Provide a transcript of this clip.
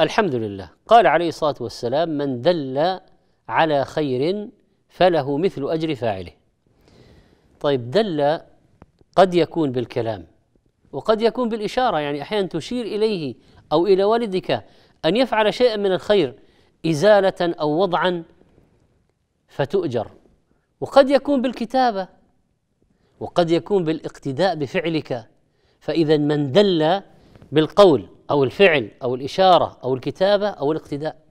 الحمد لله قال عليه الصلاه والسلام من دل على خير فله مثل اجر فاعله طيب دل قد يكون بالكلام وقد يكون بالاشاره يعني احيانا تشير اليه او الى والدك ان يفعل شيئا من الخير ازاله او وضعا فتؤجر وقد يكون بالكتابه وقد يكون بالاقتداء بفعلك فاذا من دل بالقول أو الفعل أو الإشارة أو الكتابة أو الاقتداء